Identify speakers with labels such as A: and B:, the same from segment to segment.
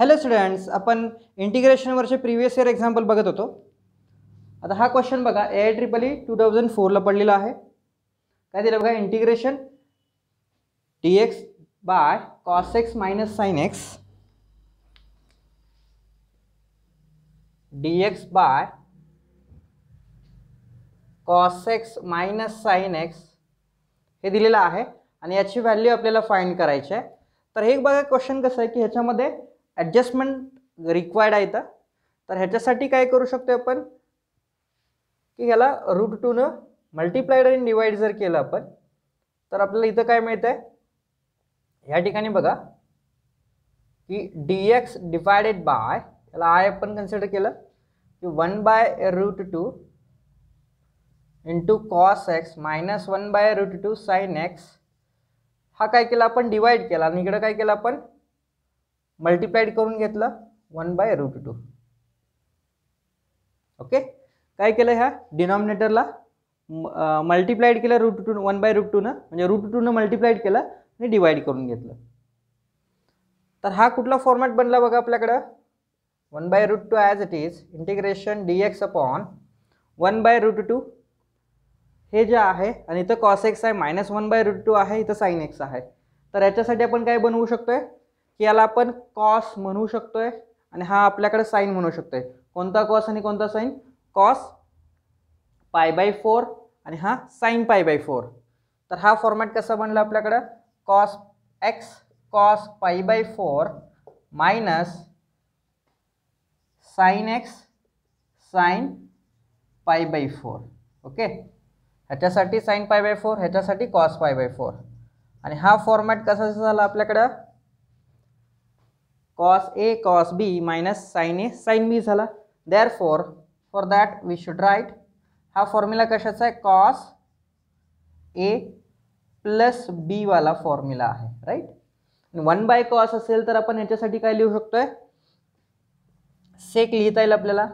A: Hello students आपण इंटिग्रेशनवरचे previous year example बघत होतो आता हा क्वेश्चन बघा A triple E two thousand फोरला पडलेला आहे काय दिलं बघा integration T X by cos X minus sine X D X by cos X minus sine X हे दिलेलं आहे आणि याची व्हॅल्यू आपल्याला फाईंड करायची आहे तर हे बघा क्वेश्चन कसं आहे की ह्याच्यामध्ये ॲडजस्टमेंट रिक्वायर्ड आहे तर तर ह्याच्यासाठी काय करू शकतो आपण की ह्याला रूट टूनं मल्टिप्लाइड आणि डिवाइड जर केलं आपण तर आपल्याला इथं काय मिळतं आहे ह्या ठिकाणी बघा की डी एक्स डिवायडेड बाय याला आय आपण कन्सिडर केलं की one by root two into cos X minus one by root two sine X हा काय केला आपण डिवाइड केला आणि इकडं काय केलं आपण मल्टीप्लाइड करून घेतलं one by root two okay काय केलं ह्या डिनॉमिनेटरला मल्टिप्लाइड केलं root two one by root टूनं म्हणजे रूट टूनं मल्टिप्लाइड केलं आणि डिवाइड करून घेतलं तर हा कुठला फॉर्मॅट बनला बघा आपल्याकडं one by root two as it is integration d x upon one by root two हे जे आहे आणि इथं कॉस एक्स आहे minus one by root two आहे इथं साईन एक्स आहे तर याच्यासाठी आपण काय बनवू शकतो आहे याला आपण कॉस म्हणू शकतोय आणि हा आपल्याकडे साईन म्हणू शकतोय कोणता कॉस आणि कोणता sine cos pi by four आणि हा साईन पाय बाय फोर तर हा फॉर्मॅट कसा बनला आपल्याकडं cos x cos pi by four minus sine x sine pi by four okay ह्याच्यासाठी साईन पाय बाय फोर ह्याच्यासाठी कॉस पाय बाय फोर आणि हा फॉर्मॅट कसा झाला आपल्याकडं cos A cos B minus sine A sine B झाला therefore for that we should write हा formula कशाचा आहे कॉस ए प्लस बी वाला फॉर्म्युला आहे राईट वन बाय कॉस असेल तर आपण याच्यासाठी काय लिहू शकतोय सेक लिहिता येईल आपल्याला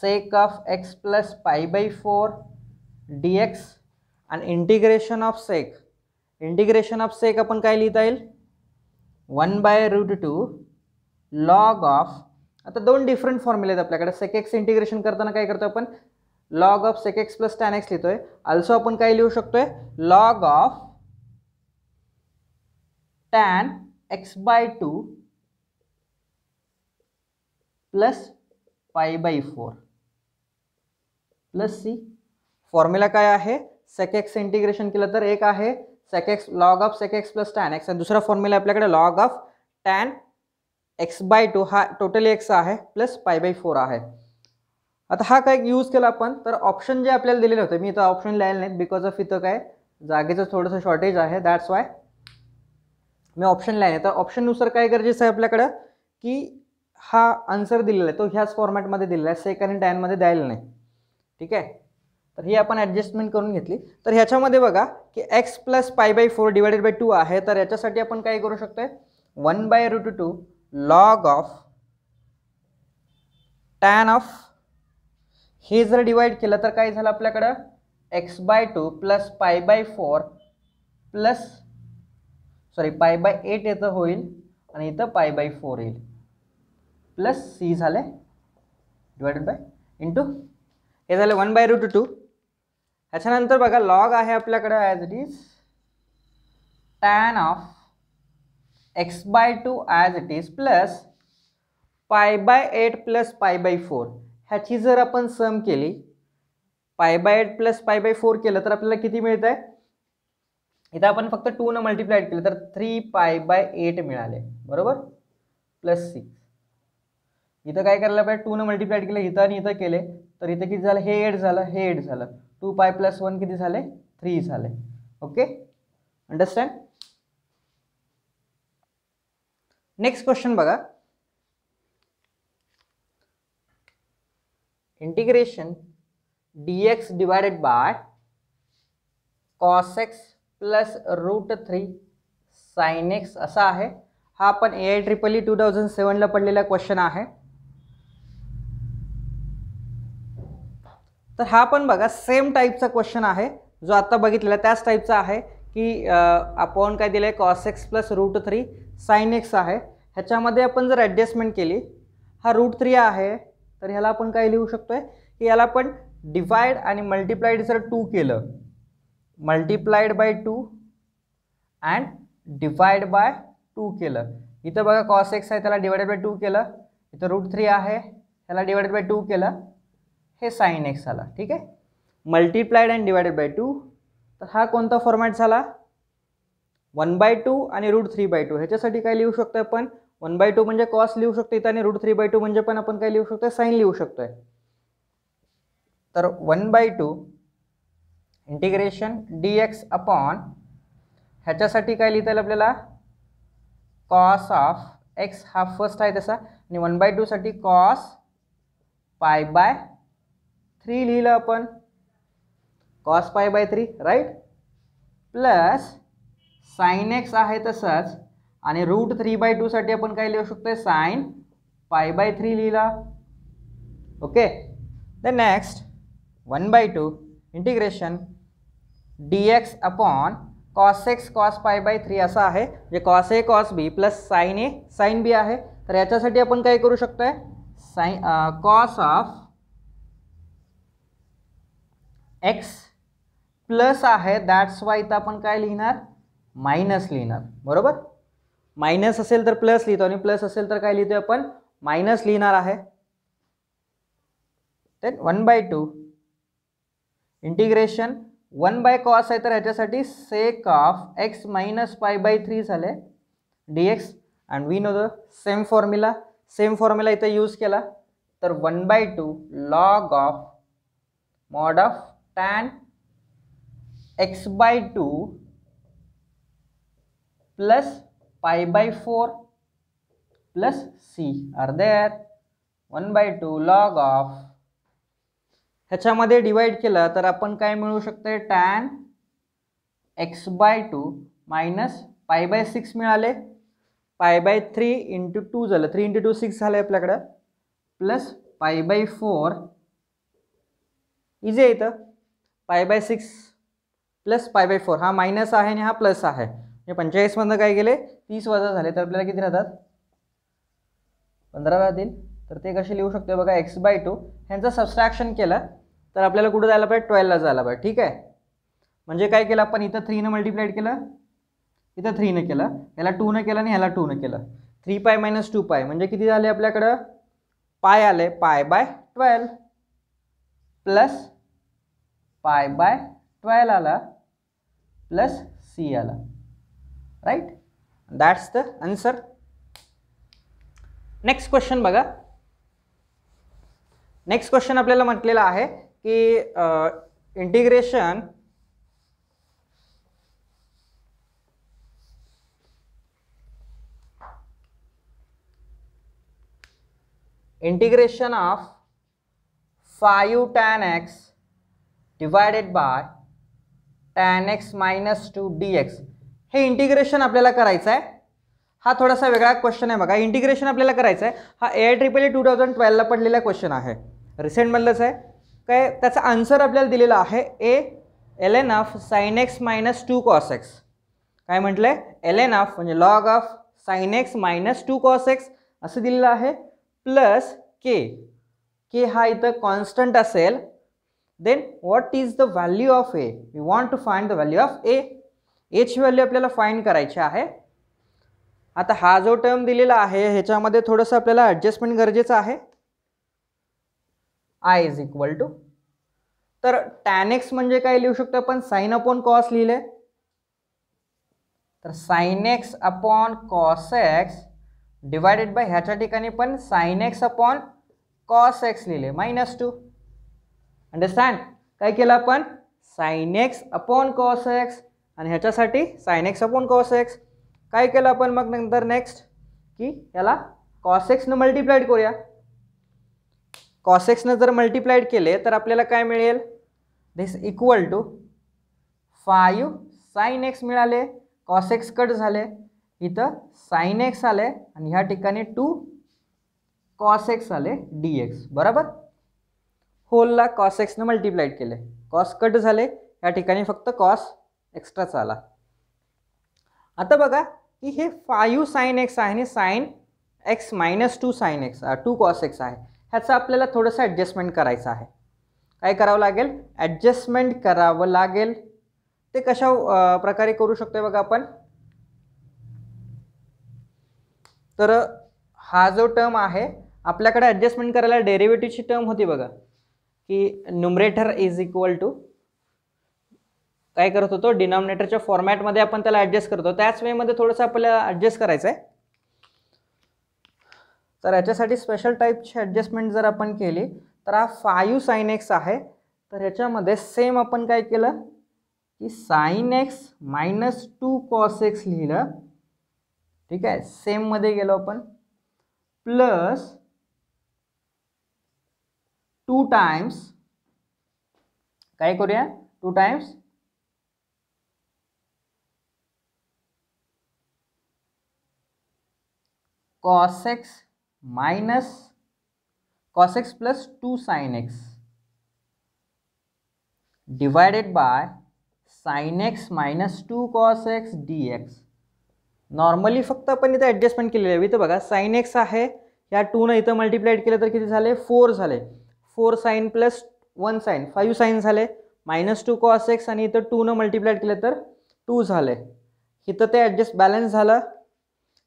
A: sec of x plus pi by four d x आणि integration of sec integration of sec आपण काय लिहिता येईल one by root two log of आता दोन डिफरंट फॉर्म्युले आहेत आपल्याकडे सेकेक्स इंटिग्रेशन करताना काय करतो आपण log of sec x plus tan x लिहितोय अल्सो आपण काय लिहू शकतोय log of tan x by two plus pi by four plus c formula काय आहे सेकेक्स इंटिग्रेशन केलं तर एक आहे sec x log of sec x plus tan x आणि दुसरा फॉर्म्युला आपल्याकडे log of tan x by two हा टोटली एक्स आहे प्लस पाय बाय फोर आहे आता हा काय यूज केला आपण तर ऑप्शन जे आपल्याला दिलेले होते मी इथं ऑप्शन लिहायला नाहीत बिकॉज ऑफ इथं काय जागेचं थोडंसं शॉर्टेज आहे दॅट्स वाय मी ऑप्शन लिहायला तर ऑप्शननुसार काय गरजेचं आहे आपल्याकडं की हा आन्सर दिलेला आहे तो ह्याच फॉर्मॅटमध्ये दिलेला आहे सेक आणि टॅनमध्ये द्यायला नाही ठीक आहे तर ही आपण ॲडजस्टमेंट करून घेतली तर ह्याच्यामध्ये बघा की x plus pi by four divided by two आहे तर याच्यासाठी आपण काय करू शकतो आहे one by root two log of tan of हे जर डिवाईड केलं तर काय झालं आपल्याकडं x by two plus pi by four plus sorry pi by eight येतं होईल आणि इथं पाय बाय फोर येईल प्लस सी झाले डिवायडेड बाय इंटू हे झालं वन बाय रूट टू याच्यानंतर बघा लॉग आहे आपल्याकडं as it is tan of x by two as it is plus pi by eight plus pi by four ह्याची जर आपण सम केली pi by eight plus pi by four केलं तर आपल्याला किती मिळत आहे इथं आपण फक्त टू न मल्टिप्लायड केलं तर थ्री पाय बाय एट मिळाले बरोबर प्लस सिक्स इथं काय करायला पाहिजे टू न मल्टिप्लायड केलं इथं आणि इथं केले तर इथं किती झालं हे एट झालं हे एट झालं टू पाय प्लस वन किती झाले थ्री झाले ओके अंडरस्टँड नेक्स्ट क्वेश्चन बघा integration d x divided by cos x plus root three sine x असा आहे हा आपण A I triple E two thousand सेवनला पडलेला क्वेश्चन आहे तर हा पण बघा सेम टाईपचा क्वेश्चन आहे जो आत्ता बघितलेला त्याच टाईपचा आहे की आपण काय दिलं आहे cos x plus root three sine x आहे ह्याच्यामध्ये आपण जर ॲडजस्टमेंट केली हा रूट थ्री आहे तर ह्याला आपण काय लिहू शकतो आहे की याला आपण डिवाइड आणि मल्टिप्लाईड जर टू केलं multiplied by two and divide by two केलं इथं बघा कॉस एक्स आहे त्याला डिवायडेड बाय टू केलं इथं रूट थ्री आहे त्याला डिवायडेड बाय टू केलं हे साईन एक्स आला ठीक आहे multiplied and divided by two तर हा कोणता फॉर्मॅट झाला वन बाय टू आणि रूट थ्री बाय टू ह्याच्यासाठी काय लिहू शकतो आहे पण वन बाय टू म्हणजे कॉस लिहू शकतो इथं आणि रूट थ्री बाय टू म्हणजे पण आपण काय लिहू शकतो साईन लिहू शकतो आहे तर one by two integration d x upon ह्याच्यासाठी काय लिहिता येईल आपल्याला कॉस ऑफ एक्स हा फर्स्ट आहे तसा आणि वन बाय टूसाठी कॉस पाय बाय थ्री लिहिलं आपण cos pi by three right plus sine x आहे तसंच आणि रूट थ्री बाय टूसाठी आपण काय लिहू शकतो आहे साईन पाय बाय थ्री लिहिला okay the next one by two integration d x upon cos x cos pi by three असं आहे जे cos A cos B plus sine A sine B आहे तर याच्यासाठी आपण काय करू शकतो आहे साई कॉस ऑफ एक्स प्लस आहे दॅट्स वाय इथं आपण काय लिहिणार मायनस लिहिणार बरोबर मायनस असेल तर प्लस लिहितो आणि प्लस असेल तर काय लिहितो आपण मायनस लिहिणार आहे then one by two integration one by cos आहे तर ह्याच्यासाठी sec of x minus pi by three झाले d x and we know the same formula same formula इथं यूज केला तर one by two log of mod of tan x by 2 plus pi by 4 plus c are there 1 by 2 log of ह्याच्यामध्ये divide केलं तर आपण काय मिळू शकतो tan x by two minus pi by six मिळाले pi by three into two झालं three into two six झालं आपल्याकडं प्लस पाय बाय फोर इजे येतं pi by six plus pi by four हा मायनस आहे आणि हा प्लस आहे म्हणजे पंचेचाळीसमधनं काय गेले तीस वजा झाले तर आपल्याला किती राहतात पंधरा राहतील तर ते कसे लिहू शकतो बघा एक्स बाय टू ह्यांचं सबस्ट्रॅक्शन केलं तर आपल्याला कुठं जायला पाहिजे ट्वेल्वला जायला पाहिजे ठीक आहे म्हणजे काय केलं आपण इथं थ्रीनं मल्टिप्लाईड केलं इथं थ्रीनं केलं ह्याला टूनं केलं आणि ह्याला टूनं केलं थ्री पाय मायनस टू पाय म्हणजे किती झाले आपल्याकडं पाय आले pi by twelve plus pi by twelve आला प्लस सी आला right that's the answer next question बघा नेक्स्ट क्वेश्चन आपल्याला म्हटलेला आहे की integration integration of five tan x divided by tan x minus two d x हे integration आपल्याला करायचं आहे हा थोडासा वेगळा क्वेश्चन आहे बघा इंटिग्रेशन आपल्याला करायचं आहे हा A triple A two thousand ट्वेल्वला पडलेला क्वेश्चन आहे रिसेंटमधलंच आहे काय त्याचा आन्सर आपल्याला दिलेला आहे A L N of sine x minus two cos x काय म्हटलं आहे एल एन ऑफ म्हणजे log of sine x minus two cos x असं दिलेलं आहे प्लस के के हा इथं कॉन्स्टंट असेल then what is the value of A we want to find the value of A एची व्हॅल्यू आपल्याला फाइंड करायची आहे आता हा जो टर्म दिलेला आहे ह्याच्यामध्ये थोडंसं आपल्याला ॲडजस्टमेंट गरजेचं आहे आय इज इक्वल टू तर टॅन एक्स म्हणजे काय लिहू शकतो आपण साईन अपॉन कॉस लिहिले तर sine x upon cos x divided by ह्याच्या ठिकाणी पण sine x upon cos x लिहिले मायनस टू अंडरस्टँड काय केलं आपण sine x upon cos x आणि ह्याच्यासाठी sine x upon cos x काय केलं आपण मग नंतर नेक्स्ट की याला कॉस एक्सनं मल्टिप्लाईड करूया कॉस एक्सनं जर मल्टिप्लाईड केले तर आपल्याला काय मिळेल this equal to five sine x मिळाले कॉस एक्स कट झाले इथं साईन एक्स आले आणि ह्या ठिकाणी टू कॉस एक्स आले डी एक्स बरोबर होलला कॉस एक्सनं मल्टिप्लाईड केले कॉस कट झाले या ठिकाणी फक्त कॉस एक्स्ट्राचा आला आता बघा की हे फायू साईन एक्स आहे आणि sine x minus two sine x two cos x आहे ह्याचं आपल्याला थोडंसं ॲडजस्टमेंट करायचं आहे काय करावं लागेल ॲडजस्टमेंट करावं लागेल ते कशा प्रकारे करू शकतो बघा आपण तर हा जो टर्म आहे आपल्याकडे ॲडजस्टमेंट करायला डेरिव्हेटिव्हची टर्म होती बघा की नुमरेटर इज इक्वल टू काय करत होतो डिनॉमिनेटरच्या फॉर्मॅटमध्ये आपण त्याला ॲडजस्ट करतो त्याच वेमध्ये थोडंसं आपल्याला ॲडजस्ट करायचं आहे तर याच्यासाठी स्पेशल टाईपची ॲडजस्टमेंट जर आपण केली तर हा फायू साईन एक्स आहे तर ह्याच्यामध्ये सेम आपण काय केलं की sine x minus two cos x लिहिलं ठीक आहे सेममध्ये गेलो आपण प्लस टू टाइम्स क्या कर two times cos x minus cos x plus two sine x divided by sine x minus two cos x D x normally फक्त अपन इतना एडजस्टमेंट के लिए तो बगा साइन एक्स आहे ह्या टूनं इथं मल्टिप्लाईड केलं तर किती झाले फोर जाए four sine plus one sine five sine झाले मायनस टू कॉस एक्स आणि इथं टूनं मल्टिप्लाय केलं तर टू झाले इथं ते ॲडजस्ट बॅलन्स झालं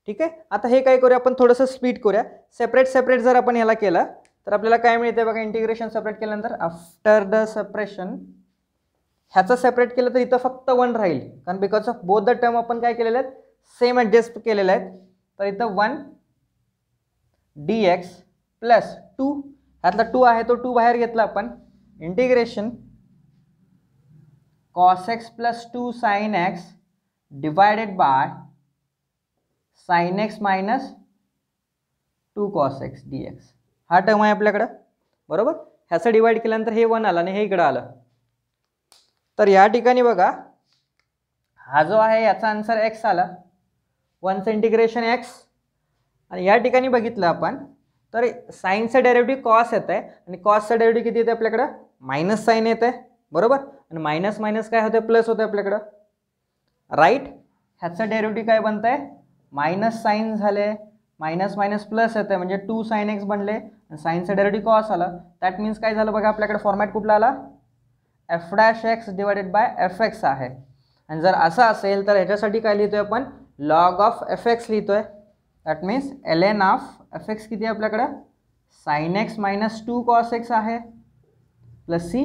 A: ठीक आहे आता हे काय करूया आपण थोडंसं स्पीड करूया सेपरेट सेपरेट जर आपण याला केलं तर आपल्याला काय मिळते बघा इंटिग्रेशन सेपरेट केल्यानंतर आफ्टर द सेपरेशन ह्याचं सेपरेट केलं तर इथं फक्त वन राहील कारण because of both the term आपण काय केलेले आहेत सेम ॲडजस्ट केलेले आहेत तर इथं one d x plus two ह्यातला टू आहे तो टू बाहेर घेतला आपण integration cos x plus two sine x divided by sine x minus two cos x D x हा टर्म आहे आपल्याकडं बरोबर ह्याचं डिवाइड केल्यानंतर हे वन आलं आणि हे इकडं आलं तर या ठिकाणी बघा हा जो आहे याचा आन्सर एक्स आला वनचं इंटिग्रेशन एक्स आणि या ठिकाणी बघितलं आपण तर साईनचं डायरेक्टिव्ह कॉस येत आहे आणि कॉसचं डायरेक्टिव्ह किती येतं आपल्याकडं मायनस साईन येत आहे बरोबर आणि मायनस मायनस काय होतं प्लस होतं आपल्याकडं राईट ह्याचं डायरेक्टिव्ह काय बनत आहे मायनस साईन झाले मायनस मायनस प्लस येत आहे म्हणजे टू साईन एक्स बनले आणि सायन्सचं डायरेक्टिव्ह कॉस आलं दॅट मीन्स काय झालं बघा आपल्याकडे फॉर्मॅट कुठला आला f dash x divided by f x आहे आणि जर असं असेल तर ह्याच्यासाठी काय लिहितो आहे आपण लॉग ऑफ एफ एक्स लिहितो आहे that means L N of f x किती आहे आपल्याकडं sine x minus two cos x आहे प्लस सी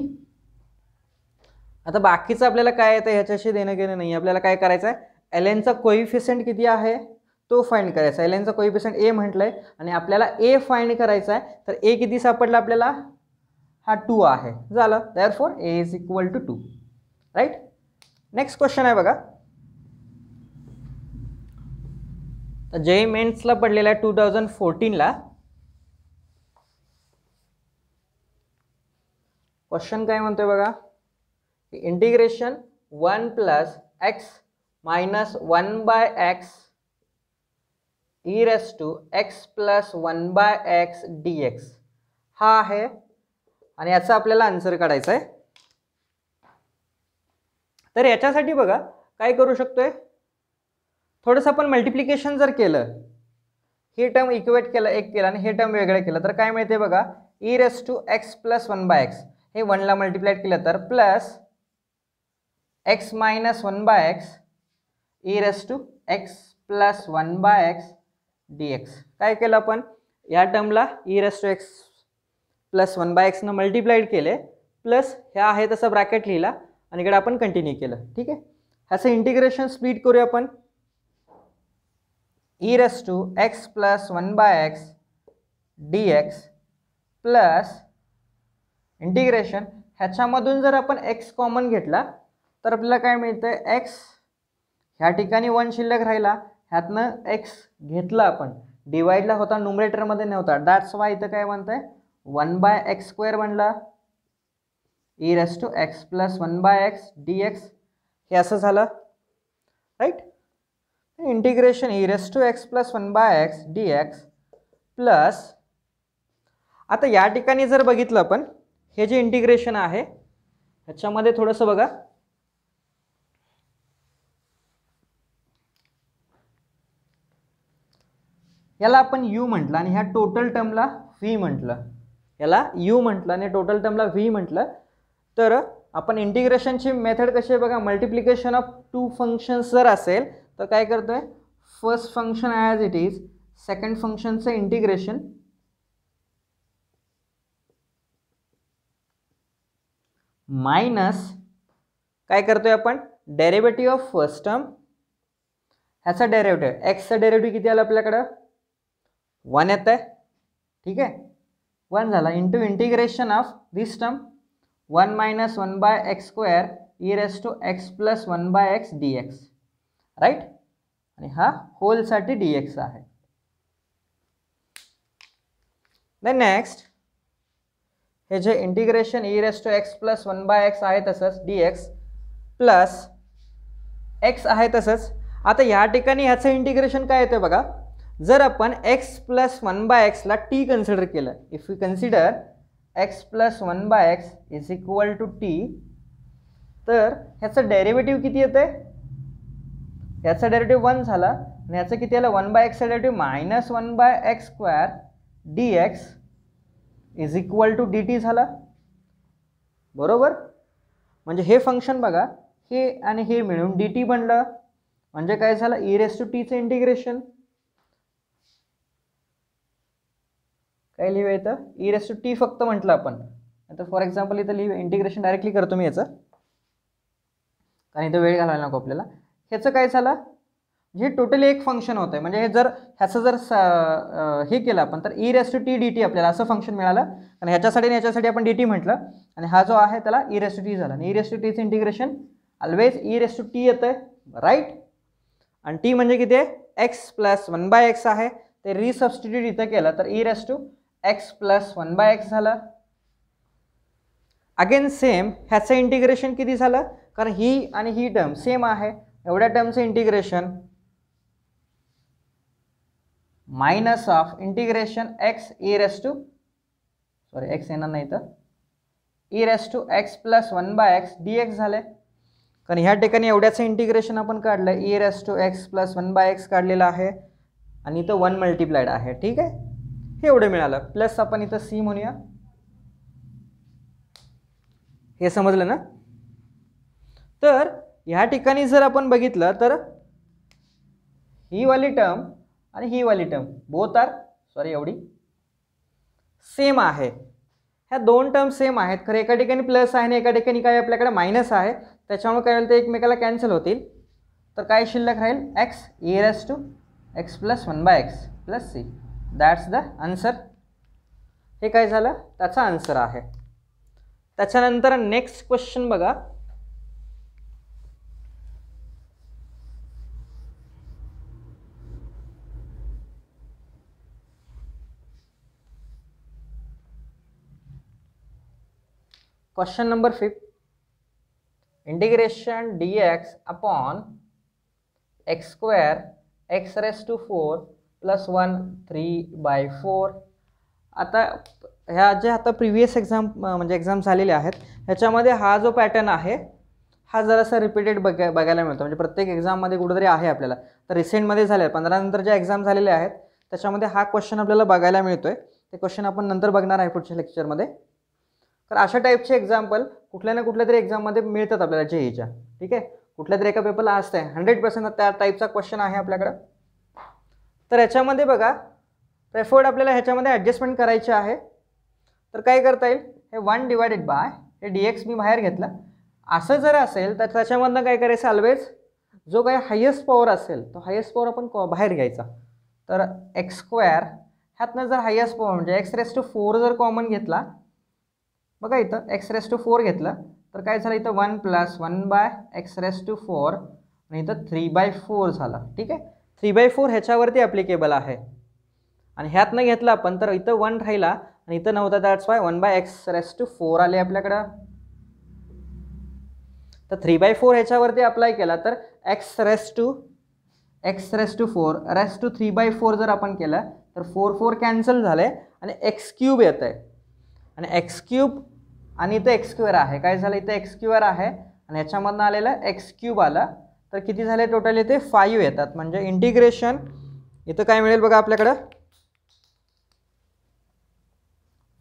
A: आता बाकीचं आपल्याला काय येतं ह्याच्याशी देणं घेणं नाही आपल्याला काय करायचं आहे एल एनचा कोइफिसेंट किती आहे तो फाइंड करायचा आहे एल एनचा कोईफिसेंट ए म्हटलं आहे आणि आपल्याला ए फाइंड करायचा आहे तर ए किती सापडला आपल्याला हा टू आहे झालं therefore A is equal to two right next question आहे बघा जे मेन्सला पडलेला आहे टू थाउजंड फोर्टीनला क्वेश्चन काय म्हणतोय बघा integration one plus x minus one by x e raise to x plus one by x D x हा आहे आणि याचा आपल्याला आन्सर काढायचा आहे तर याच्यासाठी बघा काय करू शकतोय थोडंसं आपण मल्टिप्लिकेशन जर केलं हे टर्म इक्वेट केलं एक केलं आणि हे टर्म वेगळं केलं तर काय मिळते बघा e raise to x plus one by x हे वनला मल्टिप्लाय केलं तर plus x minus one by x e raise to x plus one by x D x काय केलं आपण या टर्मला e raise to x plus one by एक्सनं मल्टिप्लाईड केले प्लस ह्या आहे तसं ब्रॅकेट लिहिला आणि इकडे आपण कंटिन्यू केलं ठीक आहे ह्याचं इंटिग्रेशन स्पीड करूया आपण e raised to x plus 1 by x dx plus integration ह्याच्यामधून जर आपण एक्स कॉमन घेतला तर आपल्याला काय मिळतं एक्स ह्या ठिकाणी वन शिल्लक राहिला ह्यातनं एक्स घेतला आपण डिवाईडला होता न्युमरेटरमध्ये नव्हता डॅट्स वाय इथं काय म्हणत आहे वन बाय एक्स स्क्वेअर बनला e raise to x plus one by x D x हे असं झालं right integration e raise to x plus one by x D x plus आता या ठिकाणी जर बघितलं आपण हे जे इंटिग्रेशन आहे ह्याच्यामध्ये थोडंसं बघा याला आपण यू म्हटलं आणि ह्या टोटल टर्मला व्ही म्हटलं याला यू म्हटलं आणि टोटल टर्मला व्ही म्हटलं तर आपण इंटिग्रेशनची मेथड कशी आहे बघा मल्टिप्लिकेशन ऑफ टू फंक्शन्स जर असेल तर काय करतो आहे first function as it is second फंक्शनचं इंटिग्रेशन मायनस काय करतोय आपण डेरेवेटिव्ह ऑफ फर्स्ट टर्म ह्याचा डेरेवेटिव्ह एक्सचा डेरेवेटिव्ह किती आला आपल्याकडं वन येत आहे ठीक आहे वन झाला into integration of this term one minus one by x square e raise to x plus one by x D x right आणि हा होलसाठी डी एक्स आहे देन नेक्स्ट हे जे integration e raise to x plus one by x आहे तसंच D x plus x आहे तसंच आता या ठिकाणी ह्याचं इंटिग्रेशन काय येतं बघा जर आपण x plus one by x एक्सला टी कन्सिडर केलं if you consider x plus one by x is equal to t तर ह्याचं डेरिवेटिव्ह किती येतं याचा डेरेटिव्ह वन झाला आणि याचं किती आलं वन बाय एक्सचा derivative minus one by x square d x is equal to d t झाला बरोबर म्हणजे हे फंक्शन बघा हे आणि हे मिळून डी टी बनलं म्हणजे काय झालं ई रेस टू टीचं इंटिग्रेशन काय लिहूया इथं ई रेस टू टी फक्त म्हटलं आपण आता फॉर एक्झाम्पल इथं लिहू इंटिग्रेशन डायरेक्टली करतो मी याचं कारण इथं वेळ घालायला नको आपल्याला ह्याचं काय झालं हे टोटली एक फंक्शन होतं आहे म्हणजे हे जर ह्याचं जर हे केलं आपण तर e raise to t d t आपल्याला असं फंक्शन मिळालं आणि ह्याच्यासाठी ह्याच्यासाठी आपण डी टी म्हटलं आणि हा जो आहे त्याला ई रेस टू टी झाला आणि ई रेस टू टीचं integration always e raise to t येतं आहे राईट आणि टी म्हणजे किती आहे x plus one by x आहे ते रिसबस्टिट्यूट इथं केलं तर e raise to x plus one by x झालं अगेन सेम ह्याचं इंटिग्रेशन किती झालं कारण ही आणि ही टर्म सेम आहे एवढ्या टर्मचं integration minus of integration x a raise to sorry x येणार नाही तर e raise to x plus one by x D x झाले कारण ह्या ठिकाणी एवढ्याचं इंटिग्रेशन आपण काढलं e raise to x plus one by x काढलेलं आहे आणि इथं वन मल्टिप्लायड आहे ठीक आहे हे एवढं मिळालं प्लस आपण इथं सी म्हणूया हे समजलं ना तर ह्या ठिकाणी जर आपण बघितलं तर ही वाली टर्म आणि ही वाली टर्म बोथ आर सॉरी एवढी सेम आहे ह्या दोन टर्म सेम आहेत खरं एका ठिकाणी प्लस आहे आणि एका ठिकाणी काय आपल्याकडे मायनस आहे त्याच्यामुळे काय होईल ते एकमेकाला कॅन्सल होतील तर काय शिल्लक राहील x raise to x plus one by x plus c that's the answer हे काय झालं त्याचा आन्सर आहे त्याच्यानंतर नेक्स्ट क्वेश्चन बघा Question number 5. Integration dx upon x square x raise to 4 plus one three by four आता ह्या ज्या आता प्रिव्हियस एक्झाम म्हणजे एक्झाम झालेल्या आहेत ह्याच्यामध्ये हा जो पॅटर्न आहे हा जरासा रिपीटेड बघ बघायला मिळतो म्हणजे प्रत्येक एक्झाममध्ये कुठंतरी आहे आपल्याला तर रिसेंटमध्ये झाले पंधरा नंतर ज्या एक्झाम झालेल्या आहेत त्याच्यामध्ये हा क्वेश्चन आपल्याला बघायला मिळतो आहे ते क्वेश्चन आपण नंतर बघणार आहे पुढच्या लेक्चरमध्ये तर अशा टाईपचे एक्झाम्पल कुठल्या ना कुठल्या तरी एक्झाममध्ये मिळतात आपल्याला जे जेईच्या e ठीक आहे कुठल्या तरी एका पेपरला असतंय आहे हंड्रेड पर्सेंट त्या टाईपचा क्वेश्चन आहे आपल्याकडं तर ह्याच्यामध्ये बघा प्रेफर्ड आपल्याला ह्याच्यामध्ये ॲडजस्टमेंट करायचे आहे तर काय करता येईल हे वन डिवायडेड बाय हे डी एक्स मी बाहेर घेतलं असं जर असेल तर त्याच्यामधनं काय करायचं ऑलवेज जो काय हायेस्ट पॉवर असेल तो हायेस्ट पॉवर आपण बाहेर घ्यायचा तर एक्स स्क्वेअर ह्यातनं जर हायेस्ट पॉवर म्हणजे एक्स रेस टू फोर जर कॉमन घेतला बघा इथं एक्स रेस टू फोर घेतलं तर काय झालं इथं one plus one by x raise to four आणि इथं थ्री बाय फोर झाला ठीक आहे थ्री बाय फोर ह्याच्यावरती अप्लिकेबल आहे आणि ह्यात न घेतलं आपण तर इथं वन राहिला आणि इथं नव्हता that's why one by x raise to four आले आपल्याकडं तर थ्री बाय फोर ह्याच्यावरती अप्लाय केला तर x raise to x raise to four raise to three by four जर आपण केलं तर फोर फोर कॅन्सल झालं आहे आणि एक्स क्यूब येत आहे आणि एक्स क्यूब आणि इथं एक्स स्क्वेअर आहे काय झालं इथं एक्स क्युअर आहे आणि याच्यामधनं आलेलं एक्स क्यूब आलं तर किती झाले टोटल इथे फाईव्ह येतात म्हणजे इंटिग्रेशन इथं काय मिळेल बघा आपल्याकडं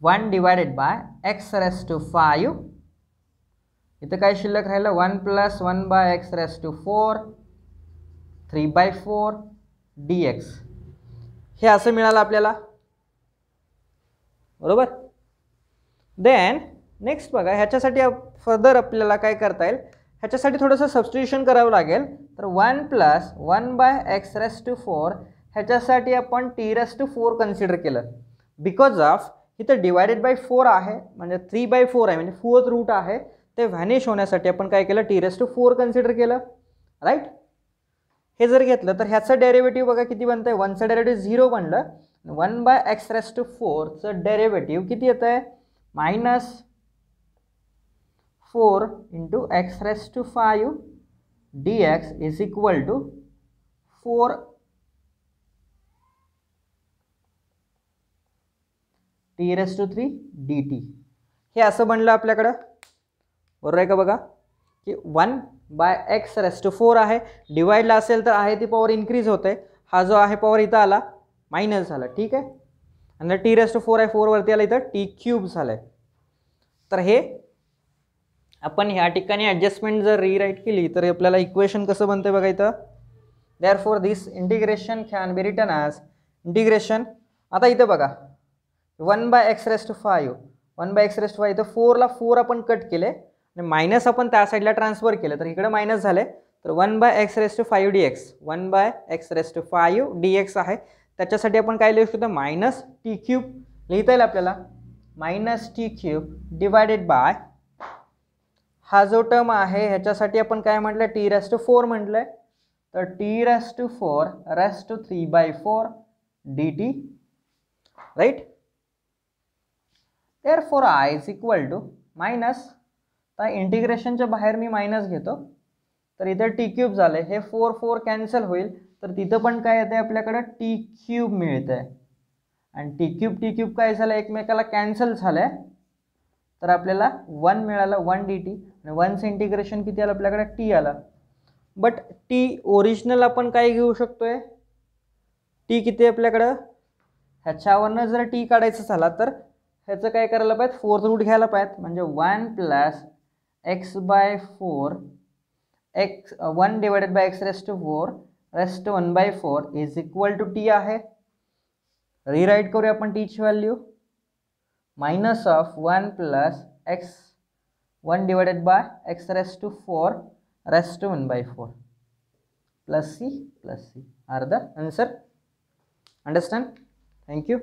A: one divided by x raise to five इथं काय शिल्लक राहिलं one plus one by x raise to four three by four d x हे असं मिळालं आपल्याला बरोबर देन नेक्स्ट बघा ह्याच्यासाठी फर्दर आपल्याला काय करता येईल ह्याच्यासाठी थोडंसं सबस्टिट्युशन करावं लागेल तर one plus one by x raise to four ह्याच्यासाठी आपण t raise to four consider केलं बिकॉज ऑफ इथं डिवायडेड बाय फोर आहे म्हणजे थ्री बाय फोर आहे म्हणजे फोर्थ रूट आहे ते व्हॅनिश होण्यासाठी आपण काय केलं t raise to four consider केलं राईट हे जर घेतलं तर ह्याचं डेरेव्हेटिव्ह बघा किती बनतं आहे वनचं डेरेवेटिव्ह झिरो बनलं one by x raise to फोरचं डेरेव्हेटिव्ह किती येतं आहे minus four into x raise to five d x is equal to four t raise to three d t हे असं बनलं आपल्याकडं बरोबर आहे का बघा की one by x raise to four आहे डिवाईडला असेल तर आहे ती पॉवर इन्क्रीज होते हा जो आहे पॉवर इथं आला मायनस झाला ठीक आहे आणि टी रेस टू फोर आहे फोरवरती आला इथं टी क्यूब झालं तर हे आपण ह्या ठिकाणी ॲडजस्टमेंट जर रिराईट केली तर आपल्याला इक्वेशन कसं बनतं बघा इथं there for this integration can be written as integration आता इथं बघा one by x raised five one by x raised five इथं फोरला फोर आपण कट केले आणि मायनस आपण त्या साईडला ट्रान्सफर केलं तर इकडं मायनस झाले तर one by x raised five d x one by x raised five d x आहे त्याच्यासाठी आपण काय लिहू शकतो मायनस टी क्यूब लिहिता येईल आपल्याला minus t cube divided by हा जो टर्म आहे ह्याच्यासाठी आपण काय म्हटलं टी रेस्ट फोर म्हटलं आहे तर t raised four raised three by four d t right therefore I is equal to minus तर इंटिग्रेशनच्या बाहेर मी मायनस घेतो तर इथे टी क्यूब झाले हे फोर फोर कॅन्सल होईल तर तिथं पण काय येतं आपल्याकडं टी क्यूब मिळतं आणि टी क्यूब टी क्यूब काय झालं एकमेकाला कॅन्सल झालं आहे तर आपल्याला वन मिळाला वन डी टी आणि वनचं इंटिग्रेशन किती आलं आपल्याकडे टी आला बट टी ओरिजिनल आपण काय घेऊ शकतो आहे टी किती आपल्याकडं ह्याच्यावरनं जर टी काढायचं झाला तर ह्याचं काय करायला पाहिजे फोर्थ रूट घ्यायला पाहिजे म्हणजे one plus x by four x one divided by x raised four raised one by four is equal to t आहे रिराईट करूया आपण टीची value minus of 1 plus x 1 divided by x raised to 4 raised to 1 by 4
B: plus c plus c
A: are the answer understand thank you